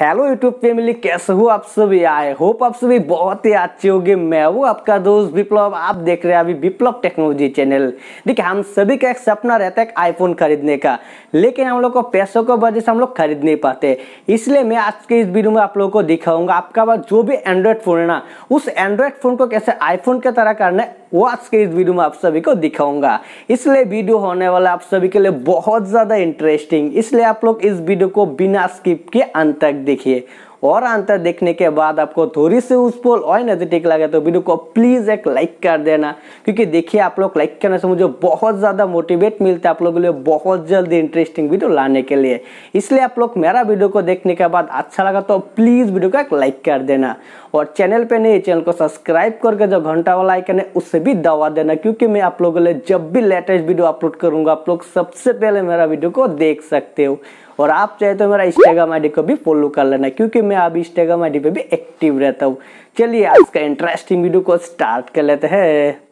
hello YouTube family कैसे हो आप सभी आए होप आप सभी बहुत ही अच्छे होंगे मैं हूँ आपका दोस्त विप्लव आप देख रहे हैं अभी विप्लव टेक्नोलॉजी चैनल देखिए हम सभी का एक सपना रहता है आईफोन खरीदने का लेकिन हम लोग को पैसों को वजह से हम लोग खरीद नहीं पाते इसलिए मैं आज के इस वीडियो में आप लोगों को दिखाऊंगा आपका जो भी एंड्रॉयड फ़ोन है ना उस एंड्रॉयड फ़ोन को कैसे आईफोन की तरह करना है वो आज के इस वीडियो में आप सभी को दिखाऊंगा इसलिए वीडियो होने वाला आप सभी के लिए बहुत ज़्यादा इंटरेस्टिंग इसलिए आप लोग इस वीडियो को बिना स्किप के अंत तक देखिए और अंतर देखने के बाद आपको थोड़ी सी पोल और एनर्जेटिक लगे तो वीडियो को प्लीज़ एक लाइक कर देना क्योंकि देखिए आप लोग लाइक करने से मुझे बहुत ज़्यादा मोटिवेट मिलता है आप लोगों के लिए बहुत जल्दी इंटरेस्टिंग वीडियो लाने के लिए इसलिए आप लोग मेरा वीडियो को देखने के बाद अच्छा लगा तो प्लीज़ वीडियो को एक लाइक कर देना और चैनल पे नहीं चैनल को सब्सक्राइब करके जो घंटा वाला आइकन है उससे भी दबा देना क्योंकि मैं आप लोगों के लिए जब भी लेटेस्ट वीडियो अपलोड करूँगा आप लोग सबसे पहले मेरा वीडियो को देख सकते हो और आप चाहे तो मेरा इंस्टाग्राम आई को भी फॉलो कर लेना क्योंकि मैं अभी इंस्टाग्राम आई पे भी एक्टिव रहता हूँ चलिए आज का इंटरेस्टिंग वीडियो को स्टार्ट कर लेते हैं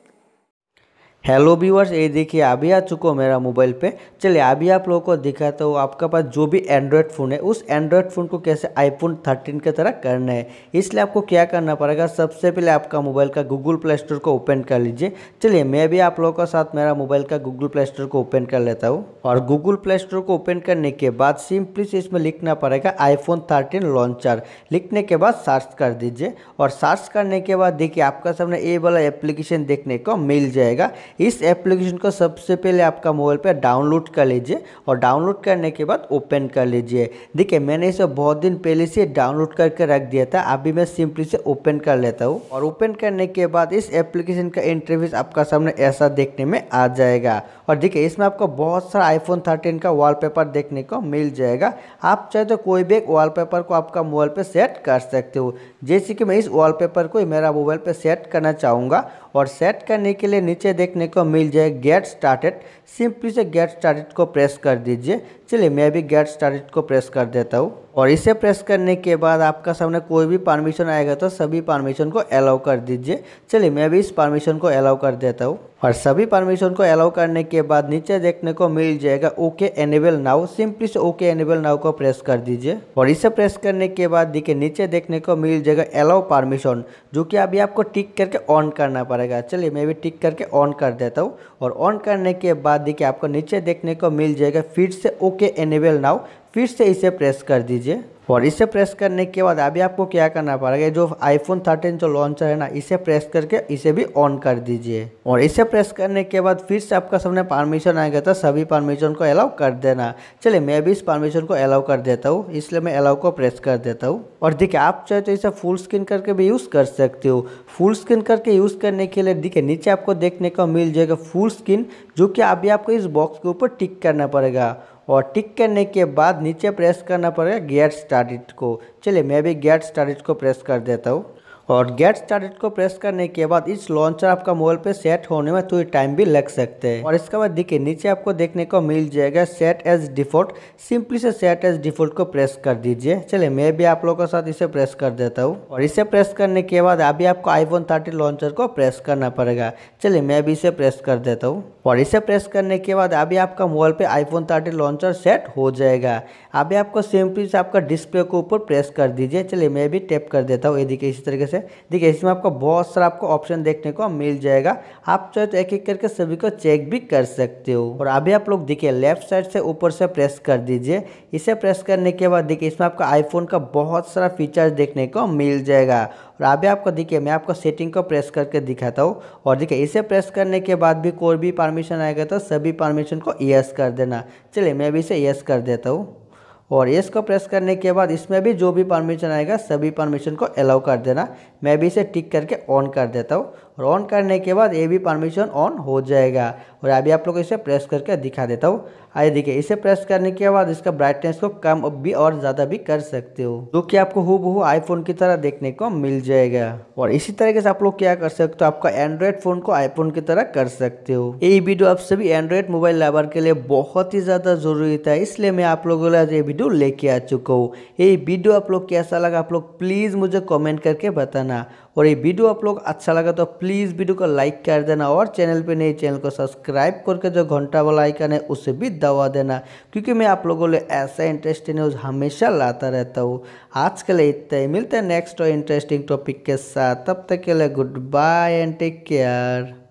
हेलो व्यूअर्स ये देखिए अभी आ चुको मेरा मोबाइल पे चलिए अभी आप लोगों को दिखाता हूँ आपका पास जो भी एंड्रॉयड फ़ोन है उस एंड्रॉयड फ़ोन को कैसे आईफोन 13 की तरह करना है इसलिए आपको क्या करना पड़ेगा सबसे पहले आपका मोबाइल का गूगल प्ले स्टोर को ओपन कर लीजिए चलिए मैं भी आप लोगों के साथ मेरा मोबाइल का गूगल प्ले स्टोर को ओपन कर लेता हूँ और गूगल प्ले स्टोर को ओपन करने के बाद सिंपली से इसमें लिखना पड़ेगा आईफोन थर्टीन लॉन्चर लिखने के बाद सर्च कर दीजिए और सर्च करने के बाद देखिए आपका सामने ये वाला एप्लीकेशन देखने को मिल जाएगा इस एप्लीकेशन को सबसे पहले आपका मोबाइल पर डाउनलोड कर लीजिए और डाउनलोड करने के बाद ओपन कर लीजिए देखिए मैंने इसे बहुत दिन पहले से डाउनलोड करके रख दिया था अभी मैं सिंपली से ओपन कर लेता हूँ और ओपन करने के बाद इस एप्लीकेशन का इंटरव्यूज आपका सामने ऐसा देखने में आ जाएगा और देखिए इसमें आपको बहुत सारा आईफोन थर्टीन का वॉलपेपर देखने को मिल जाएगा आप चाहे तो कोई भी एक वॉलपेपर को आपका मोबाइल पर सेट कर सकते हो जैसे कि मैं इस वॉलपेपर को मेरा मोबाइल पर सेट करना चाहूँगा और सेट करने के लिए नीचे देखने देखने को मिल जाए गेट स्टार्टेड सिंपली से गेट स्टार्टेड को प्रेस कर दीजिए चलिए मैं भी गेट स्टार्टेड को प्रेस कर देता हूँ और इसे प्रेस करने के बाद आपका सामने कोई भी परमिशन आएगा तो सभी परमिशन को अलाउ कर दीजिए चलिए मैं भी इस परमिशन को अलाउ कर देता हूँ और सभी परमिशन को अलाउ करने के बाद नीचे देखने को मिल जाएगा ओके एनेबल नाउ सिंपली से ओके एनेबल नाउ को प्रेस कर दीजिए और इसे प्रेस करने के बाद देखिए नीचे देखने को मिल जाएगा अलाउ परमिशन जो कि अभी आपको टिक करके ऑन करना पड़ेगा चलिए मैं भी टिक करके ऑन कर देता हूँ और ऑन करने के बाद देखिए आपको नीचे देखने को मिल जाएगा फिर से ओके एनेबल नाउ फिर से इसे प्रेस कर दीजिए और इसे प्रेस करने के बाद अभी आपको क्या करना पड़ेगा जो आईफोन 13 जो लॉन्चर है ना इसे प्रेस करके इसे भी ऑन कर दीजिए और इसे प्रेस करने के बाद फिर से आपका सामने परमिशन आएगा तो सभी परमिशन को अलाउ कर देना चलिए मैं भी इस परमिशन को अलाउ कर देता हूँ इसलिए मैं अलाउ को प्रेस कर देता हूँ और देखिए आप चाहे तो इसे फुल स्क्रीन करके भी यूज़ कर सकते हो फुल स्क्रीन करके यूज़ करने के लिए देखिए नीचे आपको देखने को मिल जाएगा फुल स्क्रीन जो कि अभी आपको इस बॉक्स के ऊपर टिक करना पड़ेगा और टिक करने के बाद नीचे प्रेस करना पड़ेगा गेट स्टार्टेड को चलिए मैं भी गेट स्टार्टेड को प्रेस कर देता हूँ और गेट स्टार्टेड को प्रेस करने के बाद इस लॉन्चर आपका मोबाइल पे सेट होने में थोड़ी टाइम भी लग सकते हैं और इसके बाद देखिए नीचे आपको देखने को मिल जाएगा सेट एज डिफॉल्ट सिंपली से सेट एज डिफॉल्ट को प्रेस कर दीजिए चलिए मैं भी आप लोगों के साथ इसे प्रेस कर देता हूँ और इसे प्रेस करने के बाद अभी आपको आईफोन थर्टी लॉन्चर को प्रेस करना पड़ेगा चलिए मैं भी इसे प्रेस कर देता हूँ और इसे प्रेस करने के बाद अभी आपका मोबाइल पे आईफोन थर्टी लॉन्चर सेट हो जाएगा अभी आपको सिंपली से आपका डिस्प्ले के ऊपर प्रेस कर दीजिए चलिए मैं भी टैप कर देता हूँ यदि इसी तरीके से से देखिए इसमें आपको बहुत सारा आपको ऑप्शन देखने को मिल जाएगा आप चाहे तो एक एक करके सभी को चेक भी कर सकते हो और अभी आप लोग देखिए लेफ्ट साइड से ऊपर से प्रेस कर दीजिए इसे प्रेस करने के बाद देखिए इसमें आपका आईफोन का बहुत सारा फीचर्स देखने को मिल जाएगा और अभी आपको देखिए मैं आपको सेटिंग को प्रेस करके दिखाता हूँ और देखिए इसे प्रेस करने के बाद भी कोई भी परमिशन आएगा तो सभी परमिशन को यस कर देना चलिए मैं अभी इसे यस कर देता हूँ और येस को प्रेस करने के बाद इसमें भी जो भी परमिशन आएगा सभी परमिशन को अलाउ कर देना मैं भी इसे टिक करके ऑन कर देता हूँ और ऑन करने के बाद ये भी परमिशन ऑन हो जाएगा और अभी आप लोग इसे प्रेस करके दिखा देता हूँ आइए देखिए इसे प्रेस करने के बाद इसका ब्राइटनेस को कम भी और ज़्यादा भी कर सकते हो जो कि आपको हु बहू आईफोन की तरह देखने को मिल जाएगा और इसी तरीके से आप लोग क्या कर सकते हो आपका एंड्रॉयड फ़ोन को आईफोन की तरह कर सकते हो ये वीडियो आप सभी एंड्रॉयड मोबाइल लाइबर के लिए बहुत ही ज़्यादा ज़रूरी था इसलिए मैं आप लोगों के लिए ये वीडियो लेके आ चुका हूँ ये वीडियो आप लोग कैसा लगा आप लोग प्लीज़ मुझे कॉमेंट करके बताना और ये वीडियो आप लोग अच्छा लगा तो प्लीज़ वीडियो को लाइक कर देना और चैनल पे नए चैनल को सब्सक्राइब करके जो घंटा वाला आइकन है उसे भी दबा देना क्योंकि मैं आप लोगों लिए ऐसा इंटरेस्टिंग न्यूज़ हमेशा लाता रहता हूँ आज के लिए इतना ही मिलते हैं नेक्स्ट और इंटरेस्टिंग टॉपिक के साथ तब तक के लिए goodbye and take care